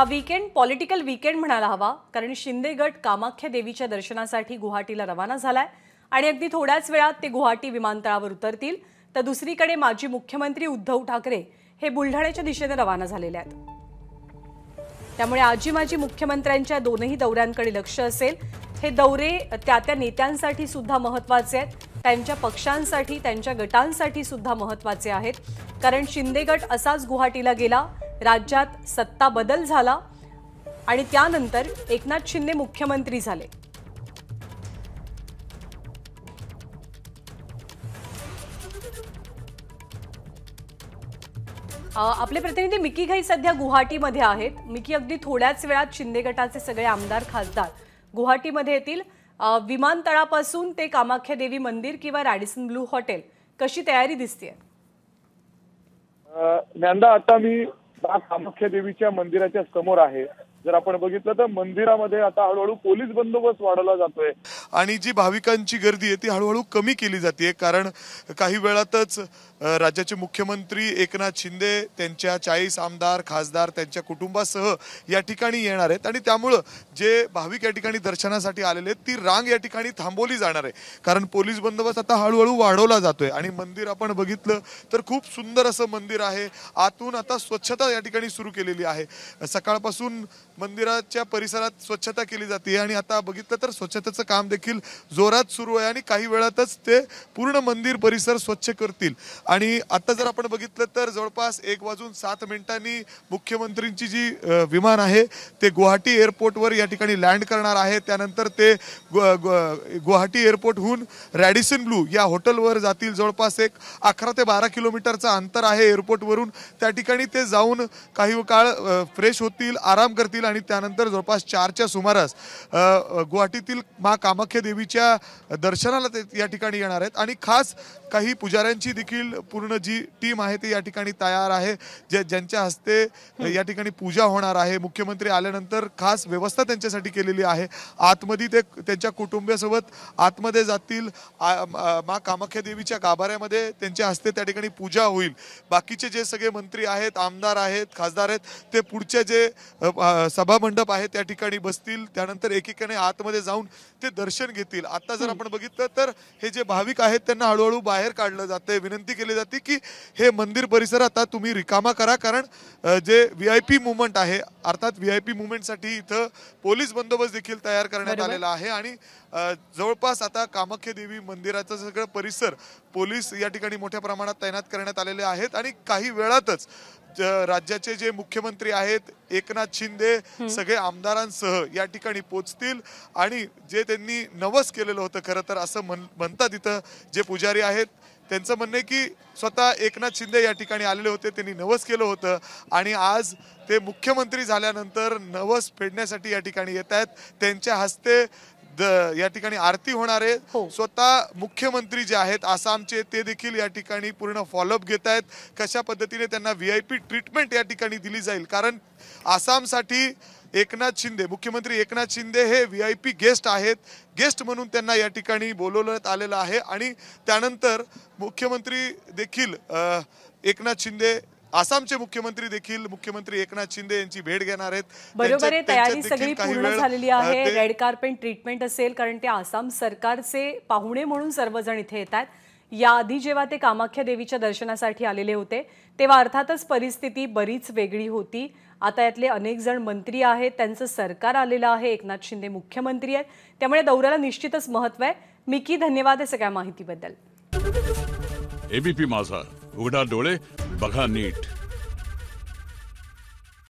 हा weekend political weekend म्हणायला हवा कारण शिंदे गट कामाख्या देवीच्या दर्शनासाठी गुवाहाटीला रवाना झालाय आणि अगदी थोड्याच वेळात ते गुवाहाटी विमानतळावर उतरतील तर दुसरीकडे माजी मुख्यमंत्री उद्धव ठाकरे हे बुलढाण्याच्या दिशेने रवाना झालेले आहेत त्यामुळे आजी माजी मुख्यमंत्र्यांच्या दोनही दौऱ्यांकडे लक्ष असेल हे दौरे त्या त्या नेत्यांसाठी सुद्धा महत्वाचे आहेत त्यांच्या पक्षांसाठी त्यांच्या गटांसाठी सुद्धा महत्त्वाचे आहेत कारण शिंदे गट असाच गुवाहाटीला गेला राज्यात सत्ता बदल झाला आणि त्यानंतर एकनाथ शिंदे मुख्यमंत्री झाले आपले प्रतिनिधी मिकी घाई सध्या गुवाहाटीमध्ये आहेत मिकी अगदी थोड्याच वेळात शिंदे गटाचे सगळे आमदार खासदार गुवाहाटीमध्ये येतील विमानतळापासून ते कामाख्या देवी मंदिर किंवा रॅडिसन ब्लू हॉटेल कशी तयारी दिसते आता मी कामाख्या देवीच्या मंदिराच्या समोर आहे जर आपण बघितलं तर मंदिरामध्ये आता हळूहळू पोलीस बंदोबस्त वाढवला जातोय आणि जी भाविकांची गर्दी आहे ती हळूहळू कमी केली जाते कारण काही वेळातच राज्याचे मुख्यमंत्री एकनाथ शिंदे त्यांच्या चाळीस आमदार खासदार त्यांच्या कुटुंबासह या ठिकाणी येणार आहेत आणि त्यामुळं जे भाविक या ठिकाणी दर्शनासाठी आलेले आहेत ती रांग या ठिकाणी थांबवली जाणार आहे कारण पोलीस बंदोबस्त आता हळूहळू वाढवला जातोय आणि मंदिर आपण बघितलं तर खूप सुंदर असं मंदिर आहे आतून आता स्वच्छता या ठिकाणी सुरू केलेली आहे सकाळपासून मंदिराच्या परिसरात स्वच्छता केली जाते आणि आता बघितलं तर स्वच्छतेचं काम देखील जोरात सुरू आहे आणि काही वेळातच ते पूर्ण मंदिर परिसर स्वच्छ करतील आणि आता जर आपण बघितलं तर जवळपास एक वाजून सात मिनिटांनी मुख्यमंत्रींची जी विमान आहे ते गुवाहाटी एअरपोर्टवर या ठिकाणी लँड करणार आहे त्यानंतर ते गुवाहाटी एअरपोर्टहून रॅडिसन ब्लू या हॉटेलवर जातील जवळपास एक अकरा ते बारा किलोमीटरचं अंतर आहे एअरपोर्टवरून त्या ठिकाणी ते जाऊन काही काळ फ्रेश होतील आराम करतील आणि त्यानंतर जवळपास चारच्या सुमारास गुवाहाटीतील मा कामाख्या देवीच्या दर्शनाला ते या ठिकाणी येणार आहेत आणि खास काही पुजाऱ्यांची देखील पूर्ण जी टीम आहे ती या ठिकाणी तयार आहे जे ज्यांच्या हस्ते या ठिकाणी पूजा होणार आहे मुख्यमंत्री आल्यानंतर खास व्यवस्था त्यांच्यासाठी केलेली आहे आतमध्ये ते त्यांच्या कुटुंबियासोबत आतमध्ये जातील मा कामाख्या देवीच्या गाभाऱ्यामध्ये त्यांच्या हस्ते त्या ठिकाणी पूजा होईल बाकीचे जे सगळे मंत्री आहेत आमदार आहेत खासदार आहेत ते पुढच्या जे सभामंडप आहे त्या ठिकाणी बसतील त्यानंतर एकेकाने आतमध्ये जाऊन ते दर्शन घेतील आता जर आपण बघितलं तर हे जे भाविक आहेत त्यांना हळूहळू बाहेर काढलं जाते विनंती केली जाते की हे मंदिर परिसर आता तुम्ही रिकामा करा कारण जे व्ही आय पी मुवमेंट आहे अर्थात व्ही आय पी मुवमेंटसाठी इथं पोलीस बंदोबस्त देखील तयार करण्यात आलेला आहे आणि जवळपास आता कामाख्या देवी मंदिराचं सगळं परिसर पोलीस या ठिकाणी मोठ्या प्रमाणात तैनात करण्यात आलेले आहेत आणि काही वेळातच राज्याचे जे मुख्यमंत्री आहेत एकनाथ शिंदे सगळे आमदारांसह या ठिकाणी पोचतील आणि जे त्यांनी नवस केलेलं होतं खरं तर असं म्हण म्हणतात इथं जे पुजारी आहेत त्यांचं म्हणणं आहे की स्वतः एकनाथ शिंदे या ठिकाणी आलेले होते त्यांनी नवस केलं होतं आणि आज ते मुख्यमंत्री झाल्यानंतर नवस फेडण्यासाठी या ठिकाणी येत आहेत त्यांच्या हस्ते द- या ठिकाणी आरती होणार आहे हो. स्वतः मुख्यमंत्री जे आहेत आसामचे ते देखील या ठिकाणी पूर्ण फॉलोअप घेत आहेत कशा पद्धतीने त्यांना व्ही आय पी ट्रीटमेंट या ठिकाणी दिली जाईल कारण आसामसाठी एकनाथ शिंदे मुख्यमंत्री एकनाथ शिंदे हे व्ही आय पी गेस्ट आहेत गेस्ट म्हणून त्यांना या ठिकाणी बोलवण्यात आलेलं आहे आणि त्यानंतर मुख्यमंत्री देखील एकनाथ शिंदे आसामचे मुख्यमंत्री देखील मुख्यमंत्री एकनाथ शिंदे यांची भेट घेणार आहेत बरोबर आहे तयारी सगळी पूर्ण झालेली आहे रेड कार्पेट ट्रीटमेंट असेल कारण ते आसाम सरकारचे पाहुणे म्हणून सर्वजण इथे येत आहेत याआधी जेव्हा ते कामाख्या देवीच्या दर्शनासाठी आलेले होते तेव्हा अर्थातच परिस्थिती बरीच वेगळी होती आता यातले अनेक जण मंत्री आहेत त्यांचं सरकार आलेलं आहे एकनाथ शिंदे मुख्यमंत्री आहेत त्यामुळे दौऱ्याला निश्चितच महत्व आहे मिकी धन्यवाद आहे सगळ्या माहितीबद्दल एबीपी माझा उघडा डोळे बघा नीट